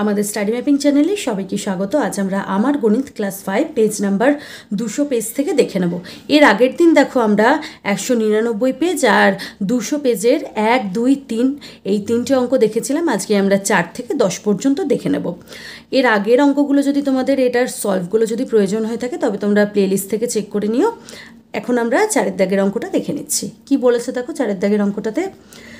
আমাদের study mapping চ্যানেলে সবাইকে স্বাগত আজ আমরা আমার গণিত ক্লাস ফাইভ পেজ নাম্বার দুশো পেজ থেকে দেখে নেব এর আগের দিন দেখো আমরা একশো নিরানব্বই পেজ আর দুশো পেজের এক দুই তিন এই তিনটে অঙ্ক দেখেছিলাম আজকে আমরা চার থেকে দশ পর্যন্ত দেখে নেব এর আগের অঙ্কগুলো যদি তোমাদের এটার সলভগুলো যদি প্রয়োজন হয়ে থাকে তবে তোমরা প্লেলিস্ট থেকে চেক করে নিও এখন আমরা চারের দাগের অঙ্কটা দেখে নিচ্ছি কি বলেছে দেখো চারের দাগের অঙ্কটাতে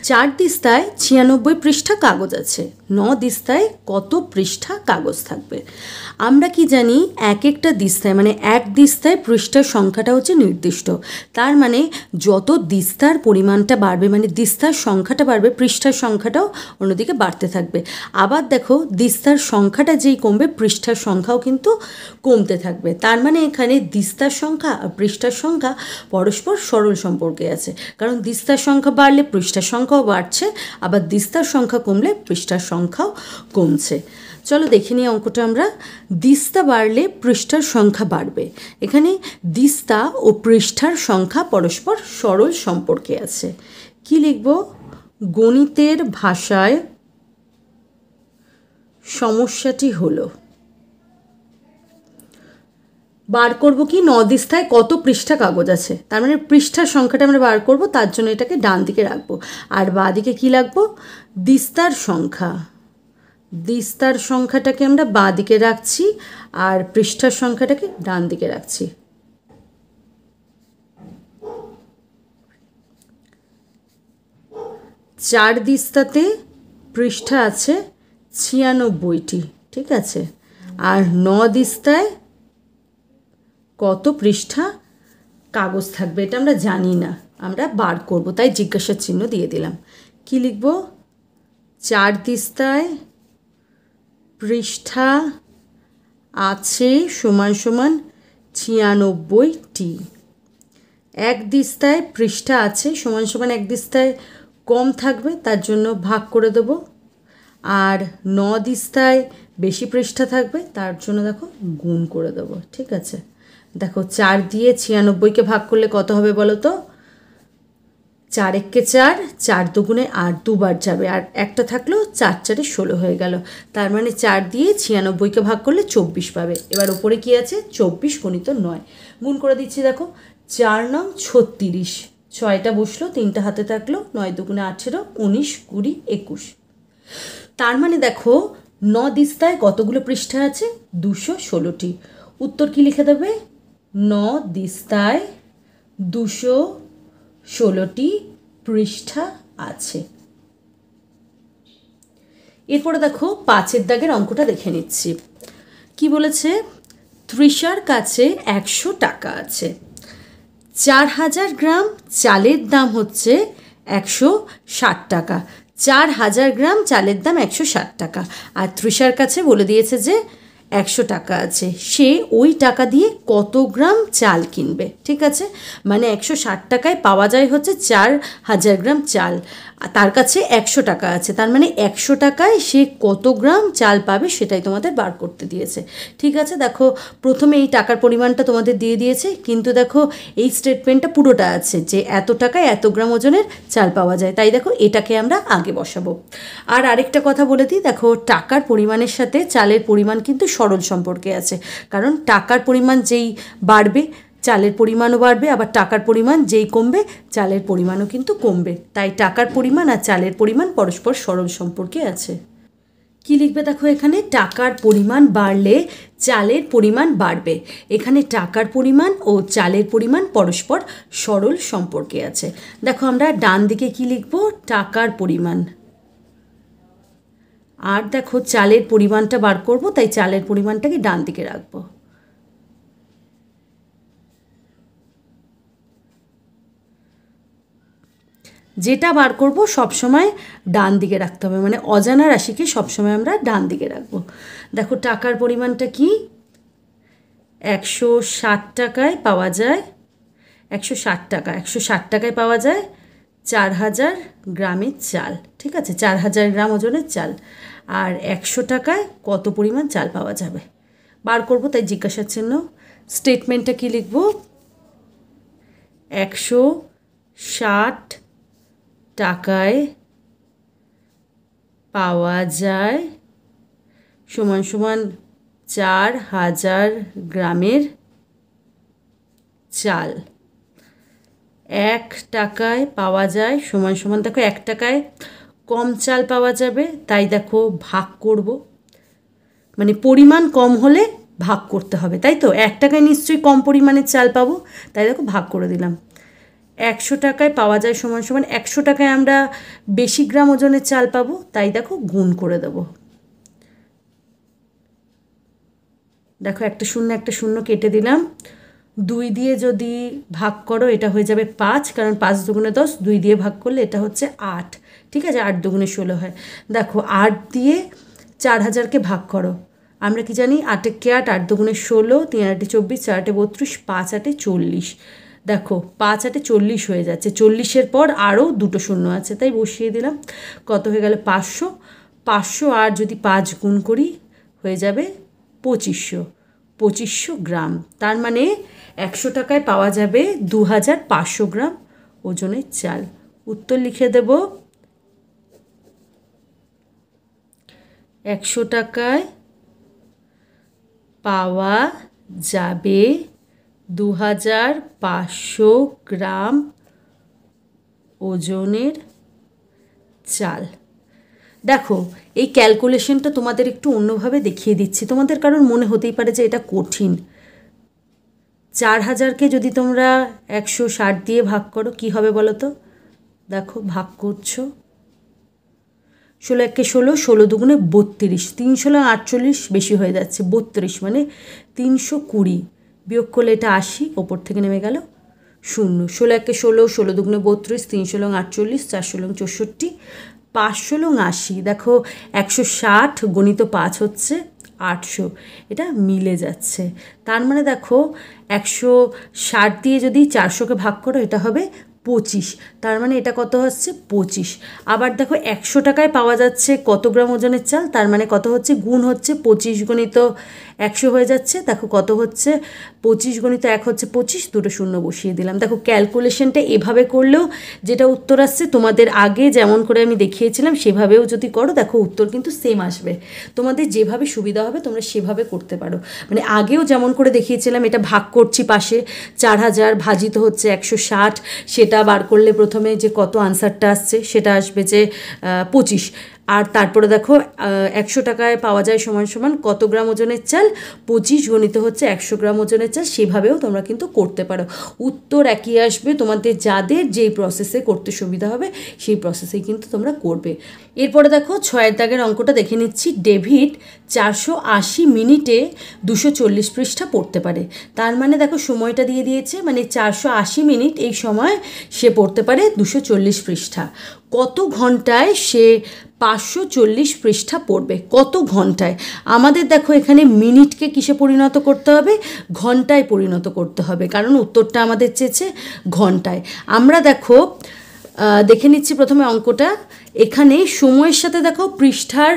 চার দিস্তায় ছিয়ানব্বই পৃষ্ঠা কাগজ আছে ন দিস্তায় কত পৃষ্ঠা কাগজ থাকবে আমরা কি জানি এক একটা দিস্তায় মানে এক দিস্তায় পৃষ্ঠার সংখ্যাটা হচ্ছে নির্দিষ্ট তার মানে যত দিস্তার পরিমাণটা বাড়বে মানে দিস্তার সংখ্যাটা বাড়বে পৃষ্ঠার সংখ্যাটাও অন্যদিকে বাড়তে থাকবে আবার দেখো দিস্তার সংখ্যাটা যেই কমবে পৃষ্ঠার সংখ্যাও কিন্তু কমতে থাকবে তার মানে এখানে দিস্তার সংখ্যা আর পৃষ্ঠার সংখ্যা পরস্পর সরল সম্পর্কে আছে কারণ দিস্তার সংখ্যা বাড়লে পৃষ্ঠার সংখ্যা সংখ্যাও বাড়ছে আবার দিস্তার সংখ্যা কমলে পৃষ্ঠার সংখ্যাও কমছে চলো দেখে নিই অঙ্কটা আমরা দিস্তা বাড়লে পৃষ্ঠার সংখ্যা বাড়বে এখানে দিস্তা ও পৃষ্ঠার সংখ্যা পরস্পর সরল সম্পর্কে আছে কি লিখব গণিতের ভাষায় সমস্যাটি হলো বার করব কি নদিস্থায় কত পৃষ্ঠা কাগজ আছে তার মানে পৃষ্ঠার সংখ্যাটা আমরা বার করব তার জন্য এটাকে ডান দিকে রাখবো আর বা দিকে কী লাগবো দিস্তার সংখ্যা দিস্তার সংখ্যাটাকে আমরা বা দিকে রাখছি আর পৃষ্ঠার সংখ্যাটাকে ডান দিকে রাখছি চার দিস্তাতে পৃষ্ঠা আছে ছিয়ানব্বইটি ঠিক আছে আর ন দিস্তায় কত পৃষ্ঠা কাগজ থাকবে এটা আমরা জানি না আমরা বার করব তাই জিজ্ঞাসার চিহ্ন দিয়ে দিলাম কি লিখব চার দিস্তায় পৃষ্ঠা আছে সমান সমান ছিয়ানব্বইটি এক দিস্তায় পৃষ্ঠা আছে সমান সমান এক দিস্তায় কম থাকবে তার জন্য ভাগ করে দেব আর ন দিস্তায় বেশি পৃষ্ঠা থাকবে তার জন্য দেখো গুণ করে দেবো ঠিক আছে দেখো চার দিয়ে ছিয়ানব্বইকে ভাগ করলে কত হবে বলো তো চার এককে চার চার দুগুণে আর দুবার যাবে আর একটা থাকলো চার চারে ষোলো হয়ে গেল তার মানে চার দিয়ে ছিয়ানব্বইকে ভাগ করলে চব্বিশ পাবে এবার ওপরে কি আছে চব্বিশ গণিত নয় গুণ করে দিচ্ছি দেখো চার নং ছত্রিশ ছয়টা বসলো তিনটা হাতে থাকলো নয় দুগুণে আঠেরো উনিশ কুড়ি একুশ তার মানে দেখো ন দিস্তায় কতগুলো পৃষ্ঠা আছে দুশো ষোলোটি উত্তর কি লিখে দেবে ন দিস্তায় দুশো ষোলোটি পৃষ্ঠা আছে এরপরে দেখো পাঁচের দাগের অঙ্কটা দেখে নিচ্ছি কি বলেছে তৃষার কাছে একশো টাকা আছে চার হাজার গ্রাম চালের দাম হচ্ছে একশো ষাট টাকা চার হাজার গ্রাম চালের দাম একশো ষাট টাকা আর তৃষার কাছে বলে দিয়েছে যে একশো টাকা আছে সে ওই টাকা দিয়ে কত গ্রাম চাল কিনবে ঠিক আছে মানে একশো ষাট টাকায় পাওয়া যায় হচ্ছে চার হাজার গ্রাম চাল তার কাছে একশো টাকা আছে তার মানে একশো টাকায় সে কত গ্রাম চাল পাবে সেটাই তোমাদের বার করতে দিয়েছে ঠিক আছে দেখো প্রথমে এই টাকার পরিমাণটা তোমাদের দিয়ে দিয়েছে কিন্তু দেখো এই স্টেটমেন্টটা পুরোটা আছে যে এত টাকায় এত গ্রাম ওজনের চাল পাওয়া যায় তাই দেখো এটাকে আমরা আগে বসাবো আর আরেকটা কথা বলে দিই দেখো টাকার পরিমাণের সাথে চালের পরিমাণ কিন্তু সরল সম্পর্কে আছে কারণ টাকার পরিমাণ যেই বাড়বে চালের পরিমাণও বাড়বে আবার টাকার পরিমাণ যেই কমবে চালের পরিমাণও কিন্তু কমবে তাই টাকার পরিমাণ আর চালের পরিমাণ পরস্পর সরল সম্পর্কে আছে কি লিখবে দেখো এখানে টাকার পরিমাণ বাড়লে চালের পরিমাণ বাড়বে এখানে টাকার পরিমাণ ও চালের পরিমাণ পরস্পর সরল সম্পর্কে আছে দেখো আমরা ডান দিকে কি লিখব টাকার পরিমাণ আর দেখো চালের পরিমাণটা বার করব তাই চালের পরিমাণটাকে ডান দিকে রাখবো যেটা বার করব সবসময় ডান দিকে রাখতে হবে মানে অজানা রাশিকে সবসময় আমরা ডান দিকে রাখবো দেখো টাকার পরিমাণটা কি একশো ষাট টাকায় পাওয়া যায় একশো ষাট টাকা একশো ষাট টাকায় পাওয়া যায় চার হাজার গ্রামের চাল ঠিক আছে চার হাজার গ্রাম ওজনের চাল আর একশো টাকায় কত পরিমাণ চাল পাওয়া যাবে বার করব তাই জিজ্ঞাসার জন্য স্টেটমেন্টটা কী লিখব একশো ষাট টাকায় পাওয়া যায় সমান সমান চার হাজার গ্রামের চাল এক টাকায় পাওয়া যায় সমান সমান দেখো এক টাকায় কম চাল পাওয়া যাবে তাই দেখো ভাগ করব মানে পরিমাণ কম হলে ভাগ করতে হবে তাই তো এক টাকায় নিশ্চয়ই কম পরিমাণে চাল পাবো তাই দেখো ভাগ করে দিলাম একশো টাকায় পাওয়া যায় সমান সমান একশো টাকায় আমরা বেশি গ্রাম ওজনের চাল পাবো তাই দেখো গুণ করে দেবো দেখো একটা শূন্য একটা শূন্য কেটে দিলাম দুই দিয়ে যদি ভাগ করো এটা হয়ে যাবে পাঁচ কারণ পাঁচ দুগুণে দশ দুই দিয়ে ভাগ করলে এটা হচ্ছে আট ঠিক আছে আট দুগুণে ষোলো হয় দেখো আট দিয়ে চার হাজারকে ভাগ করো আমরা কি জানি আটে কে আট আট দুগুণে ষোলো তিন আটে চব্বিশ চার আটে বত্রিশ পাঁচ আটে চল্লিশ দেখো পাঁচ আটে চল্লিশ হয়ে যাচ্ছে চল্লিশের পর আরও দুটো শূন্য আছে তাই বসিয়ে দিলাম কত হয়ে গেলে পাঁচশো পাঁচশো আর যদি পাঁচ গুণ করি হয়ে যাবে পঁচিশশো পঁচিশশো গ্রাম তার মানে একশো টাকায় পাওয়া যাবে দু হাজার পাঁচশো গ্রাম ওজনের চাল উত্তর লিখে দেব একশো টাকায় পাওয়া যাবে দু হাজার পাঁচশো গ্রাম ওজনের চাল দেখো এই ক্যালকুলেশনটা তোমাদের একটু অন্যভাবে দেখিয়ে দিচ্ছি তোমাদের কারণ মনে হতেই পারে যে এটা কঠিন চার হাজারকে যদি তোমরা একশো ষাট দিয়ে ভাগ করো কি হবে বলো তো দেখো ভাগ করছো ষোলো একে ষোলো ষোলো দুগুণে বত্রিশ তিনশোলো আটচল্লিশ বেশি হয়ে যাচ্ছে বত্রিশ মানে তিনশো কুড়ি বিয়োগ করলে এটা আশি ওপর থেকে নেমে গেল শূন্য ষোলো একে ষোলো ষোলো দুগুণে বত্রিশ তিনশো লং আটচল্লিশ চারশো লং চৌষট্টি পাঁচশো লং আশি দেখো একশো ষাট গণিত পাঁচ হচ্ছে আটশো এটা মিলে যাচ্ছে তার মানে দেখো একশো ষাট দিয়ে যদি চারশোকে ভাগ করো এটা হবে পঁচিশ তার মানে এটা কত হচ্ছে পঁচিশ আবার দেখো একশো টাকায় পাওয়া যাচ্ছে কত গ্রাম ওজনের চাল তার মানে কত হচ্ছে গুণ হচ্ছে পঁচিশ গণিত একশো হয়ে যাচ্ছে দেখো কত হচ্ছে পঁচিশ গণিত এক হচ্ছে পঁচিশ দুটো শূন্য বসিয়ে দিলাম দেখো ক্যালকুলেশনটা এভাবে করলেও যেটা উত্তর আসছে তোমাদের আগে যেমন করে আমি দেখিয়েছিলাম সেভাবেও যদি করো দেখো উত্তর কিন্তু সেম আসবে তোমাদের যেভাবে সুবিধা হবে তোমরা সেভাবে করতে পারো মানে আগেও যেমন করে দেখিয়েছিলাম এটা ভাগ করছি পাশে চার হাজার ভাজিত হচ্ছে একশো ষাট সেটা সেটা বার করলে প্রথমে যে কত আনসারটা আসছে সেটা আসবে যে পঁচিশ আর তারপরে দেখো একশো টাকায় পাওয়া যায় সমান সমান কত গ্রাম ওজনের চাল পঁচিশ গণিত হচ্ছে একশো গ্রাম ওজনের চাল সেভাবেও তোমরা কিন্তু করতে পারো উত্তর একই আসবে তোমাদের যাদের যেই প্রসেসে করতে সুবিধা হবে সেই প্রসেসেই কিন্তু তোমরা করবে এরপরে দেখো ছয়ের দাগের অঙ্কটা দেখে নিচ্ছি ডেভিড চারশো আশি মিনিটে দুশো চল্লিশ পৃষ্ঠা পড়তে পারে তার মানে দেখো সময়টা দিয়ে দিয়েছে মানে চারশো আশি মিনিট এই সময় সে পড়তে পারে দুশো চল্লিশ পৃষ্ঠা কত ঘন্টায় সে পাঁচশো চল্লিশ পৃষ্ঠা পড়বে কত ঘন্টায় আমাদের দেখো এখানে মিনিটকে কিসে পরিণত করতে হবে ঘন্টায় পরিণত করতে হবে কারণ উত্তরটা আমাদের চেয়েছে ঘন্টায় আমরা দেখো দেখে নিচ্ছি প্রথমে অঙ্কটা এখানে সময়ের সাথে দেখো পৃষ্ঠার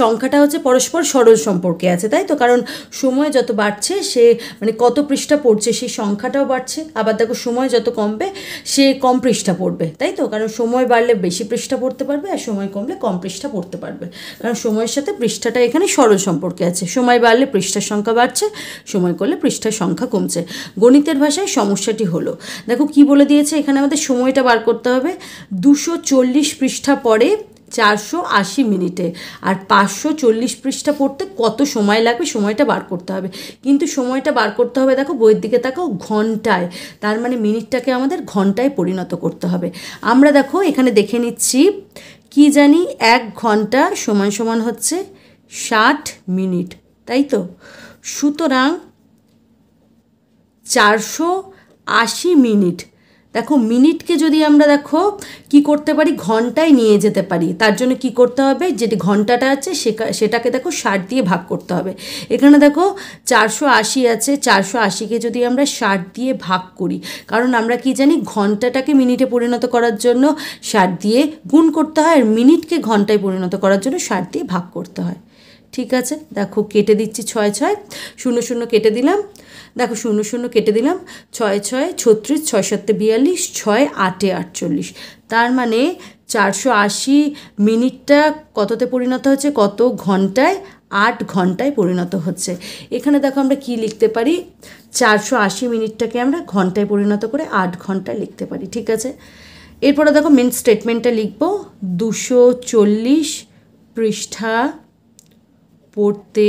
সংখ্যাটা হচ্ছে পরস্পর সরল সম্পর্কে আছে তাই তো কারণ সময় যত বাড়ছে সে মানে কত পৃষ্ঠা পড়ছে সেই সংখ্যাটাও বাড়ছে আবার দেখো সময় যত কমবে সে কম পৃষ্ঠা পড়বে তাই তো কারণ সময় বাড়লে বেশি পৃষ্ঠা পড়তে পারবে আর সময় কমলে কম পৃষ্ঠা পড়তে পারবে কারণ সময়ের সাথে পৃষ্ঠাটা এখানে সরল সম্পর্কে আছে সময় বাড়লে পৃষ্ঠার সংখ্যা বাড়ছে সময় করলে পৃষ্ঠার সংখ্যা কমছে গণিতের ভাষায় সমস্যাটি হলো দেখো কি বলে দিয়েছে এখানে আমাদের সময়টা বার করতে হবে দুশো চল্লিশ পৃষ্ঠা পরে পড়ে চারশো আশি মিনিটে আর পাঁচশো চল্লিশ পৃষ্ঠা পড়তে কত সময় লাগবে সময়টা বার করতে হবে কিন্তু সময়টা বার করতে হবে দেখো বইয়ের দিকে তাকাও ঘন্টায় তার মানে মিনিটটাকে আমাদের ঘন্টায় পরিণত করতে হবে আমরা দেখো এখানে দেখে নিচ্ছি কি জানি এক ঘন্টা সমান সমান হচ্ছে ষাট মিনিট তাই তো সুতরাং চারশো আশি মিনিট দেখো মিনিটকে যদি আমরা দেখো কি করতে পারি ঘন্টায় নিয়ে যেতে পারি তার জন্য কি করতে হবে যেটি ঘন্টাটা আছে সেটাকে দেখো ষাট দিয়ে ভাগ করতে হবে এখানে দেখো চারশো আশি আছে চারশো আশিকে যদি আমরা ষাট দিয়ে ভাগ করি কারণ আমরা কি জানি ঘন্টাটাকে মিনিটে পরিণত করার জন্য ষাট দিয়ে গুণ করতে হয় আর মিনিটকে ঘন্টায় পরিণত করার জন্য ষাট দিয়ে ভাগ করতে হয় ঠিক আছে দেখো কেটে দিচ্ছি ছয় ছয় শূন্য শূন্য কেটে দিলাম দেখো শূন্য শূন্য কেটে দিলাম ছয় ছয় ছত্রিশ ছয় সাতে বিয়াল্লিশ ছয় আটে আটচল্লিশ তার মানে চারশো আশি মিনিটটা কততে পরিণত হচ্ছে কত ঘন্টায় আট ঘন্টায় পরিণত হচ্ছে এখানে দেখো আমরা কি লিখতে পারি চারশো আশি মিনিটটাকে আমরা ঘন্টায় পরিণত করে আট ঘন্টায় লিখতে পারি ঠিক আছে এরপরে দেখো মেন স্টেটমেন্টটা লিখব দুশো চল্লিশ পৃষ্ঠা পড়তে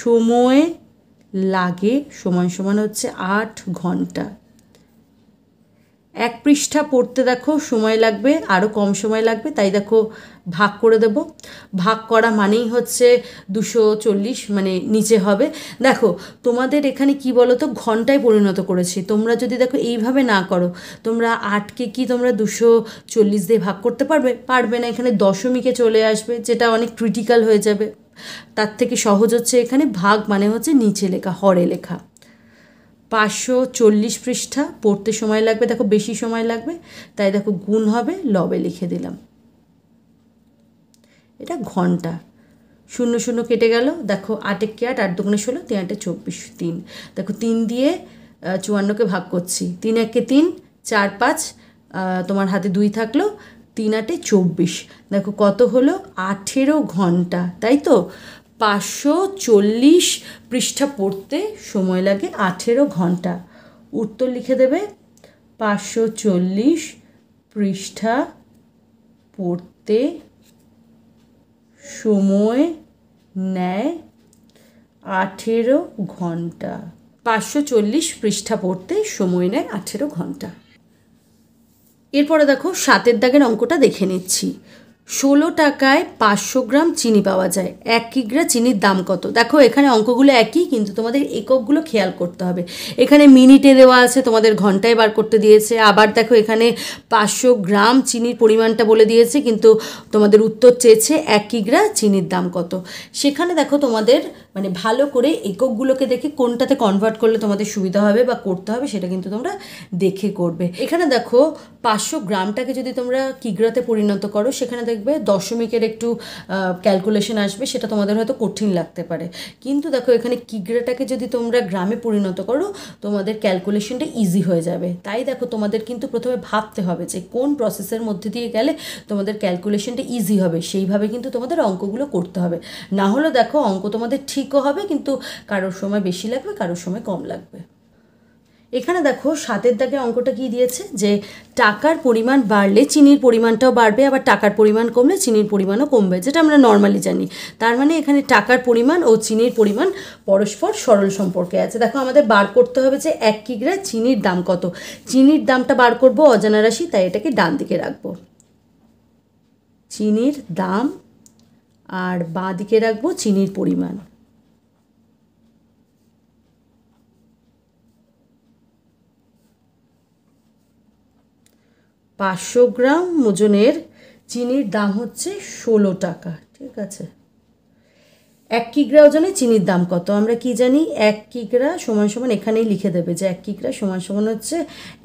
সময় লাগে সমান সমান হচ্ছে আট ঘন্টা এক পৃষ্ঠা পড়তে দেখো সময় লাগবে আরও কম সময় লাগবে তাই দেখো ভাগ করে দেব ভাগ করা মানেই হচ্ছে দুশো চল্লিশ মানে নিচে হবে দেখো তোমাদের এখানে কি বলো তো ঘন্টায় পরিণত করেছি তোমরা যদি দেখো এইভাবে না করো তোমরা আটকে কি তোমরা দুশো চল্লিশ দিয়ে ভাগ করতে পারবে পারবে না এখানে দশমিকে চলে আসবে যেটা অনেক ক্রিটিক্যাল হয়ে যাবে তার থেকে সহজ হচ্ছে এখানে ভাগ মানে হচ্ছে নিচে লেখা হরে লেখা পাঁচশো চল্লিশ পৃষ্ঠা পড়তে সময় লাগবে দেখো বেশি সময় লাগবে তাই দেখো গুণ হবে লবে লিখে দিলাম এটা ঘন্টা শূন্য শূন্য কেটে গেল দেখো আটে কে আট আট দুগুণে ষোলো তিন আটে চব্বিশ তিন দেখো তিন দিয়ে চুয়ান্নকে ভাগ করছি তিন একে তিন চার পাঁচ তোমার হাতে দুই থাকলো তিন আটে চব্বিশ দেখো কত হলো আঠেরো ঘন্টা তাই তো পাঁচশো চল্লিশ পৃষ্ঠা পড়তে সময় লাগে আঠেরো ঘন্টা উত্তর লিখে দেবে পাঁচশো চল্লিশ পৃষ্ঠা পড়তে সময় নেয় আঠেরো ঘন্টা পাঁচশো চল্লিশ পৃষ্ঠা পড়তে সময় নেয় আঠেরো ঘন্টা এরপরে দেখো সাতের দাগের অঙ্কটা দেখে নিচ্ছি ষোলো টাকায় পাঁচশো গ্রাম চিনি পাওয়া যায় এক কিগ্রা চিনির দাম কত দেখো এখানে অঙ্কগুলো একই কিন্তু তোমাদের এককগুলো খেয়াল করতে হবে এখানে মিনিটে দেওয়া আছে তোমাদের ঘন্টায় বার করতে দিয়েছে আবার দেখো এখানে পাঁচশো গ্রাম চিনির পরিমাণটা বলে দিয়েছে কিন্তু তোমাদের উত্তর চেয়েছে এক কিগ্রা চিনির দাম কত সেখানে দেখো তোমাদের মানে ভালো করে এককগুলোকে দেখে কোনটাতে কনভার্ট করলে তোমাদের সুবিধা হবে বা করতে হবে সেটা কিন্তু তোমরা দেখে করবে এখানে দেখো পাঁচশো গ্রামটাকে যদি তোমরা কিগ্রাতে পরিণত করো সেখানে দেখবে দশমিকের একটু ক্যালকুলেশন আসবে সেটা তোমাদের হয়তো কঠিন লাগতে পারে কিন্তু দেখো এখানে কিগ্রাটাকে যদি তোমরা গ্রামে পরিণত করো তোমাদের ক্যালকুলেশনটা ইজি হয়ে যাবে তাই দেখো তোমাদের কিন্তু প্রথমে ভাবতে হবে যে কোন প্রসেসের মধ্যে দিয়ে গেলে তোমাদের ক্যালকুলেশনটা ইজি হবে সেইভাবে কিন্তু তোমাদের অঙ্কগুলো করতে হবে না হলে দেখো অঙ্ক তোমাদের ঠিকও হবে কিন্তু কারোর সময় বেশি লাগবে কারোর সময় কম লাগবে এখানে দেখো সাতের দাগে অঙ্কটা কি দিয়েছে যে টাকার পরিমাণ বাড়লে চিনির পরিমাণটাও বাড়বে আবার টাকার পরিমাণ কমলে চিনির পরিমাণও কমবে যেটা আমরা নর্মালি জানি তার মানে এখানে টাকার পরিমাণ ও চিনির পরিমাণ পরস্পর সরল সম্পর্কে আছে দেখো আমাদের বার করতে হবে যে এক কিগ্রা চিনির দাম কত চিনির দামটা বার করব অজানা রাশি তাই এটাকে ডান দিকে রাখবো চিনির দাম আর বাঁ দিকে রাখবো চিনির পরিমাণ পাঁচশো গ্রাম ওজনের চিনির দাম হচ্ছে ষোলো টাকা ঠিক আছে এক কিগ্রা ওজনে চিনির দাম কত আমরা কি জানি এক কিগ্রা সমান সমান এখানেই লিখে দেবে যে এক কিগ্রা সমান সমান হচ্ছে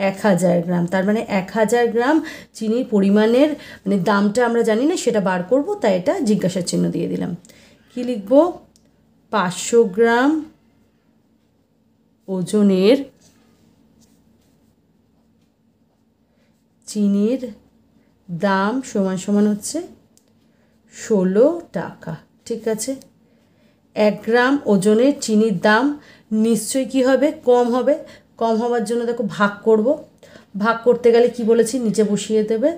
এক হাজার গ্রাম তার মানে এক হাজার গ্রাম চিনির পরিমাণের মানে দামটা আমরা জানি না সেটা বার করব তাই এটা জিজ্ঞাসার চিহ্ন দিয়ে দিলাম কি লিখব পাঁচশো গ্রাম ওজনের চিনির দাম সমান সমান হচ্ছে ষোলো টাকা ঠিক আছে এক গ্রাম ওজনের চিনির দাম নিশ্চয়ই কি হবে কম হবে কম হওয়ার জন্য দেখো ভাগ করব ভাগ করতে গেলে কি বলেছি নিচে বসিয়ে দেবে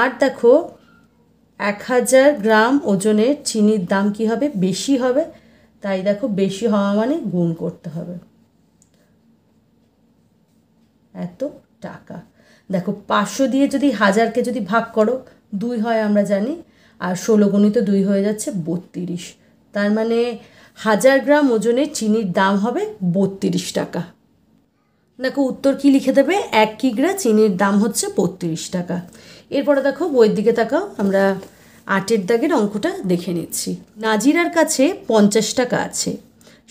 আর দেখো এক হাজার গ্রাম ওজনের চিনির দাম কি হবে বেশি হবে তাই দেখো বেশি হওয়া মানে গুণ করতে হবে এত টাকা দেখো পাঁচশো দিয়ে যদি হাজারকে যদি ভাগ করো দুই হয় আমরা জানি আর ষোলো গণিত দুই হয়ে যাচ্ছে বত্রিশ তার মানে হাজার গ্রাম ওজনের চিনির দাম হবে বত্রিশ টাকা দেখো উত্তর কি লিখে দেবে এক কিগ্রা চিনির দাম হচ্ছে বত্রিশ টাকা এরপরে দেখো বইয়ের দিকে তাকাও আমরা আটের দাগের অঙ্কটা দেখে নিচ্ছি নাজিরার কাছে পঞ্চাশ টাকা আছে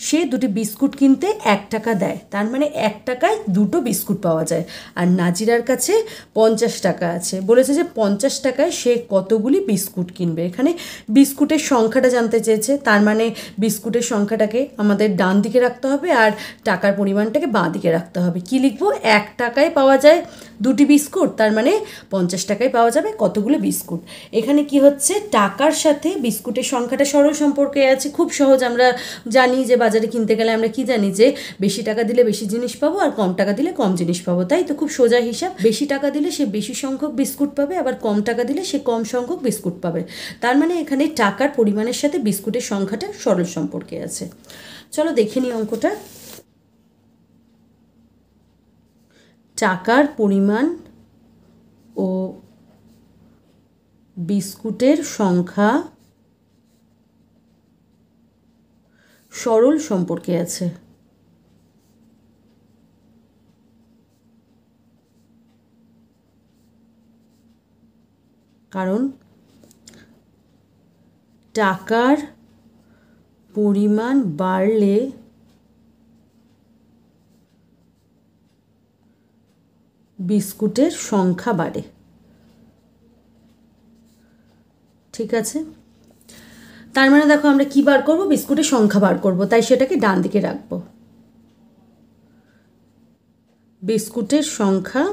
সে দুটি বিস্কুট কিনতে এক টাকা দেয় তার মানে এক টাকায় দুটো বিস্কুট পাওয়া যায় আর নাজিরার কাছে পঞ্চাশ টাকা আছে বলেছে যে পঞ্চাশ টাকায় সে কতগুলি বিস্কুট কিনবে এখানে বিস্কুটের সংখ্যাটা জানতে চেয়েছে তার মানে বিস্কুটের সংখ্যাটাকে আমাদের ডান দিকে রাখতে হবে আর টাকার পরিমাণটাকে বাঁ দিকে রাখতে হবে কি লিখবো এক টাকায় পাওয়া যায় দুটি বিস্কুট তার মানে পঞ্চাশ টাকায় পাওয়া যাবে কতগুলো বিস্কুট এখানে কি হচ্ছে টাকার সাথে বিস্কুটের সংখ্যাটা সরল সম্পর্কে আছে খুব সহজ আমরা জানি যে বাজারে কিনতে গেলে আমরা কি জানি যে বেশি টাকা দিলে বেশি জিনিস পাবো আর কম টাকা দিলে কম জিনিস পাবো তাই তো খুব সোজা হিসাব বেশি টাকা দিলে সে বেশি সংখ্যক বিস্কুট পাবে আবার কম টাকা দিলে সে কম সংখ্যক বিস্কুট পাবে তার মানে এখানে টাকার পরিমাণের সাথে বিস্কুটের সংখ্যাটা সরল সম্পর্কে আছে চলো দেখে নিই অঙ্কটা টাকার পরিমাণ ও বিস্কুটের সংখ্যা সরল সম্পর্কে আছে কারণ টাকার পরিমাণ বাড়লে বিস্কুটের সংখ্যা বাড়ে ঠিক আছে তার মানে দেখো আমরা কি বার করবো বিস্কুটের সংখ্যা বার করব তাই সেটাকে ডান দিকে রাখবো বিস্কুটের সংখ্যা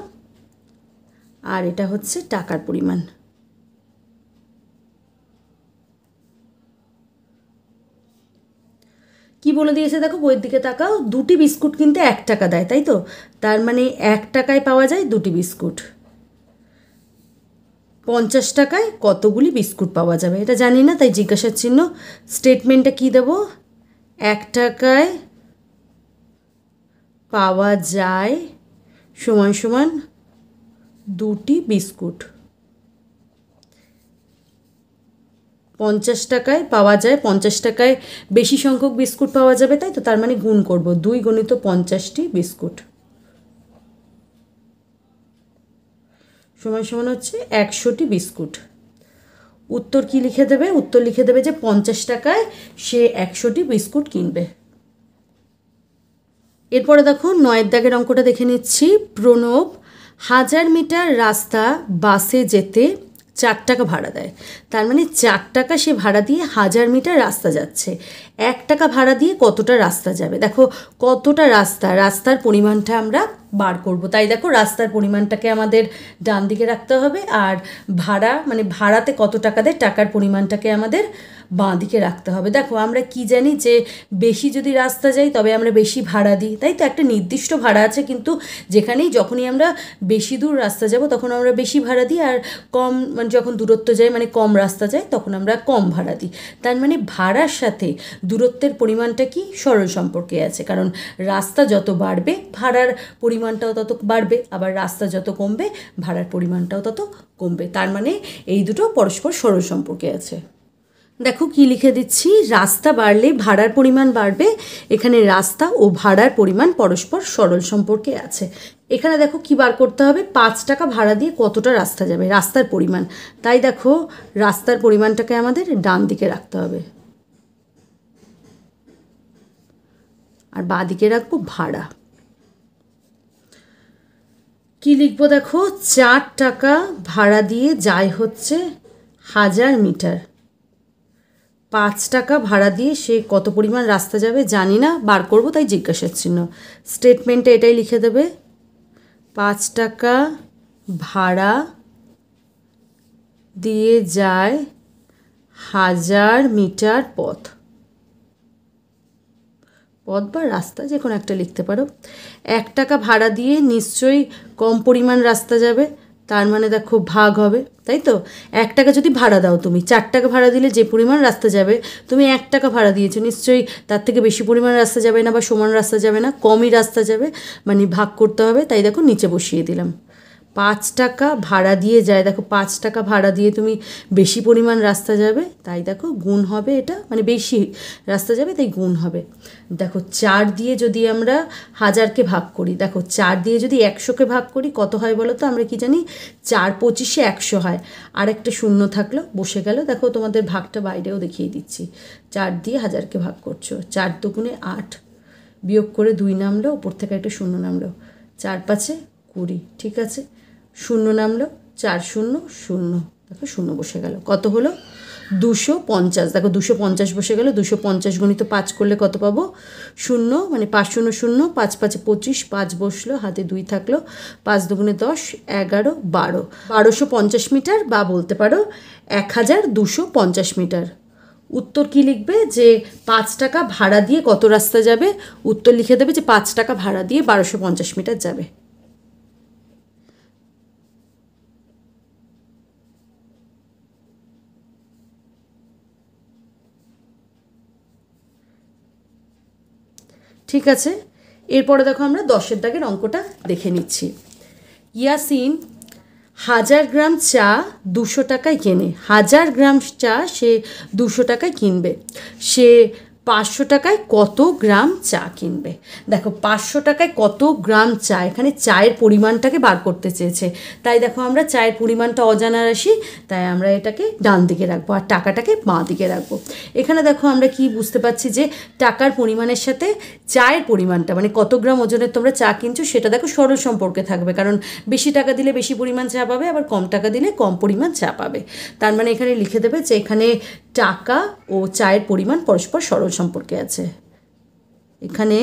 আর এটা হচ্ছে টাকার পরিমাণ কি বলে দিয়েছে দেখো বইয়ের দিকে তাকাও দুটি বিস্কুট কিনতে এক টাকা দেয় তাই তো তার মানে এক টাকায় পাওয়া যায় দুটি বিস্কুট পঞ্চাশ টাকায় কতগুলি বিস্কুট পাওয়া যাবে এটা জানি না তাই জিজ্ঞাসার চিহ্ন স্টেটমেন্টটা কী দেবো এক টাকায় পাওয়া যায় সমান সমান দুটি বিস্কুট পঞ্চাশ টাকায় পাওয়া যায় পঞ্চাশ টাকায় বেশি সংখ্যক বিস্কুট পাওয়া যাবে তাই তো তার মানে গুণ করব দুই গণিত পঞ্চাশটি বিস্কুট সমান সমান হচ্ছে একশোটি বিস্কুট উত্তর কি লিখে দেবে উত্তর লিখে দেবে যে পঞ্চাশ টাকায় সে একশোটি বিস্কুট কিনবে এরপরে দেখো নয়ের দাগের অঙ্কটা দেখে নিচ্ছি প্রণব হাজার মিটার রাস্তা বাসে যেতে চার টাকা ভাড়া দেয় তার মানে চার টাকা সে ভাড়া দিয়ে হাজার মিটার রাস্তা যাচ্ছে এক টাকা ভাড়া দিয়ে কতটা রাস্তা যাবে দেখো কতটা রাস্তা রাস্তার পরিমাণটা আমরা বার করব তাই দেখো রাস্তার পরিমাণটাকে আমাদের ডান দিকে রাখতে হবে আর ভাড়া মানে ভাড়াতে কত টাকা দেয় টাকার পরিমাণটাকে আমাদের বাঁ দিকে রাখতে হবে দেখো আমরা কি জানি যে বেশি যদি রাস্তা যাই তবে আমরা বেশি ভাড়া দিই তাই তো একটা নির্দিষ্ট ভাড়া আছে কিন্তু যেখানেই যখনই আমরা বেশি দূর রাস্তা যাব তখন আমরা বেশি ভাড়া দিই আর কম মানে যখন দূরত্ব যাই মানে কম রাস্তা যাই তখন আমরা কম ভাড়া দিই তার মানে ভাড়ার সাথে দূরত্বের পরিমাণটা কি সরল সম্পর্কে আছে কারণ রাস্তা যত বাড়বে ভাড়ার পরিমাণ পরিমাণটাও তত বাড়বে আবার রাস্তা যত কমবে ভাড়ার পরিমাণটাও তত কমবে তার মানে এই দুটো পরস্পর সরল সম্পর্কে আছে দেখো কি লিখে দিচ্ছি রাস্তা বাড়লে ভাড়ার পরিমাণ বাড়বে এখানে রাস্তা ও ভাড়ার পরিমাণ পরস্পর সরল সম্পর্কে আছে এখানে দেখো কি বার করতে হবে পাঁচ টাকা ভাড়া দিয়ে কতটা রাস্তা যাবে রাস্তার পরিমাণ তাই দেখো রাস্তার পরিমাণটাকে আমাদের ডান দিকে রাখতে হবে আর বাঁ দিকে রাখবো ভাড়া কি লিখবো দেখো চার টাকা ভাড়া দিয়ে যায় হচ্ছে হাজার মিটার পাঁচ টাকা ভাড়া দিয়ে সে কত পরিমাণ রাস্তা যাবে জানি না বার করব তাই জিজ্ঞাসার চিহ্ন স্টেটমেন্টে এটাই লিখে দেবে পাঁচ টাকা ভাড়া দিয়ে যায় হাজার মিটার পথ পথ বা রাস্তা যে কোনো একটা লিখতে পারো এক টাকা ভাড়া দিয়ে নিশ্চয়ই কম পরিমাণ রাস্তা যাবে তার মানে দেখো ভাগ হবে তাই তো এক টাকা যদি ভাড়া দাও তুমি চার টাকা ভাড়া দিলে যে পরিমাণ রাস্তা যাবে তুমি এক টাকা ভাড়া দিয়েছো নিশ্চয়ই তার থেকে বেশি পরিমাণ রাস্তা যাবে না বা সমান রাস্তা যাবে না কমই রাস্তা যাবে মানে ভাগ করতে হবে তাই দেখো নিচে বসিয়ে দিলাম পাঁচ টাকা ভাড়া দিয়ে যায় দেখো পাঁচ টাকা ভাড়া দিয়ে তুমি বেশি পরিমাণ রাস্তা যাবে তাই দেখো গুণ হবে এটা মানে বেশি রাস্তা যাবে তাই গুণ হবে দেখো চার দিয়ে যদি আমরা হাজারকে ভাগ করি দেখো চার দিয়ে যদি একশোকে ভাগ করি কত হয় বলো তো আমরা কি জানি চার পঁচিশে একশো হয় আর একটা শূন্য থাকলো বসে গেল দেখো তোমাদের ভাগটা বাইরেও দেখিয়ে দিচ্ছি চার দিয়ে হাজারকে ভাগ করছো চার দুগুণে আট বিয়োগ করে দুই নামলো ওপর থেকে একটা শূন্য নামলো চার পাঁচে কুড়ি ঠিক আছে শূন্য নামলো চার শূন্য শূন্য দেখো শূন্য বসে গেল কত হলো দুশো পঞ্চাশ দেখো দুশো পঞ্চাশ বসে গেল দুশো পঞ্চাশ গণিত পাঁচ করলে কত পাবো শূন্য মানে পাঁচ শূন্য শূন্য পাঁচ পাঁচে পঁচিশ পাঁচ বসলো হাতে দুই থাকলো পাঁচ দুগুণে দশ এগারো বারো বারোশো পঞ্চাশ মিটার বা বলতে পারো এক হাজার দুশো পঞ্চাশ মিটার উত্তর কি লিখবে যে পাঁচ টাকা ভাড়া দিয়ে কত রাস্তা যাবে উত্তর লিখে দেবে যে পাঁচ টাকা ভাড়া দিয়ে বারোশো পঞ্চাশ মিটার যাবে ঠিক আছে এরপরে দেখো আমরা দশের দাগের অঙ্কটা দেখে নিচ্ছি ইয়াসিন হাজার গ্রাম চা দুশো টাকায় কেনে হাজার গ্রাম চা সে দুশো টাকায় কিনবে সে পাঁচশো টাকায় কত গ্রাম চা কিনবে দেখো পাঁচশো টাকায় কত গ্রাম চা এখানে চায়ের পরিমাণটাকে বার করতে চেয়েছে তাই দেখো আমরা চায়ের পরিমাণটা অজানা রাশি তাই আমরা এটাকে ডান দিকে রাখবো আর টাকাটাকে বাঁ দিকে রাখবো এখানে দেখো আমরা কি বুঝতে পারছি যে টাকার পরিমাণের সাথে চায়ের পরিমাণটা মানে কত গ্রাম ওজনের তোমরা চা কিনছো সেটা দেখো সরল সম্পর্কে থাকবে কারণ বেশি টাকা দিলে বেশি পরিমাণ চা পাবে আবার কম টাকা দিলে কম পরিমাণ চা পাবে তার মানে এখানে লিখে দেবে যে এখানে টাকা ও চায়ের পরিমাণ পরস্পর সরল সম্পর্কে আছে এখানে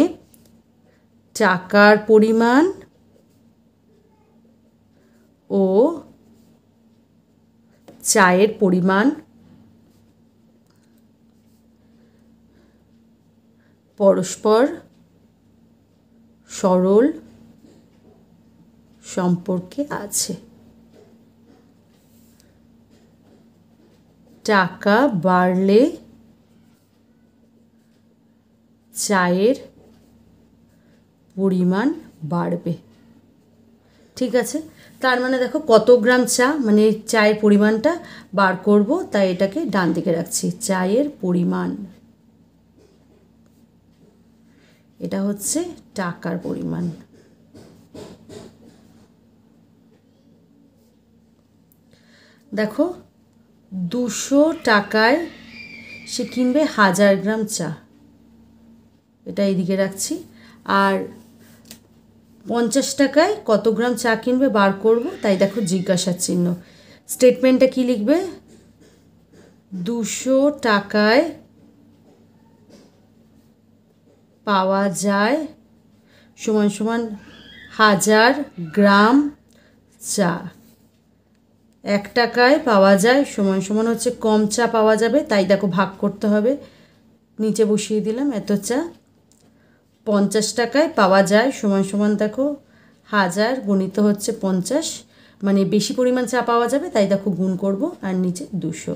টাকার পরিমাণ ও চায়ের পরিমাণ পরস্পর সরল সম্পর্কে আছে টাকা বাড়লে চায়ের পরিমাণ বাড়বে ঠিক আছে তার মানে দেখো কত গ্রাম চা মানে চায়ের পরিমাণটা বার করব তাই এটাকে ডান দিকে রাখছি চায়ের পরিমাণ এটা হচ্ছে টাকার পরিমাণ দেখো দুশো টাকায় সে কিনবে হাজার গ্রাম চা এটা এদিকে রাখছি আর পঞ্চাশ টাকায় কত গ্রাম চা কিনবে বার করব তাই দেখো জিজ্ঞাসার চিহ্ন স্টেটমেন্টটা কি লিখবে দুশো টাকায় পাওয়া যায় সমান সমান হাজার গ্রাম চা এক টাকায় পাওয়া যায় সমান সমান হচ্ছে কম চা পাওয়া যাবে তাই দেখো ভাগ করতে হবে নিচে বসিয়ে দিলাম এত চা পঞ্চাশ টাকায় পাওয়া যায় সমান সমান দেখো হাজার গণিত হচ্ছে পঞ্চাশ মানে বেশি পরিমাণ চা পাওয়া যাবে তাই দেখো গুণ করব আর নিচে দুশো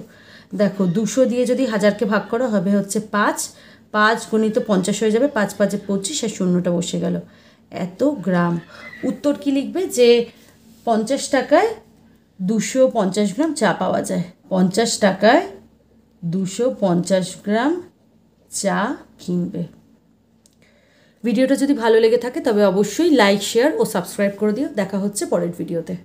দেখো দুশো দিয়ে যদি হাজারকে ভাগ করা হবে হচ্ছে পাঁচ পাঁচ গণিত পঞ্চাশ হয়ে যাবে পাঁচ পাঁচে পঁচিশ আর শূন্যটা বসে গেল এত গ্রাম উত্তর কি লিখবে যে পঞ্চাশ টাকায় দুশো পঞ্চাশ গ্রাম চা পাওয়া যায় পঞ্চাশ টাকায় দুশো পঞ্চাশ গ্রাম চা কিনবে ভিডিওটা যদি ভালো লেগে থাকে তবে অবশ্যই লাইক শেয়ার ও সাবস্ক্রাইব করে দিও দেখা হচ্ছে পরের ভিডিওতে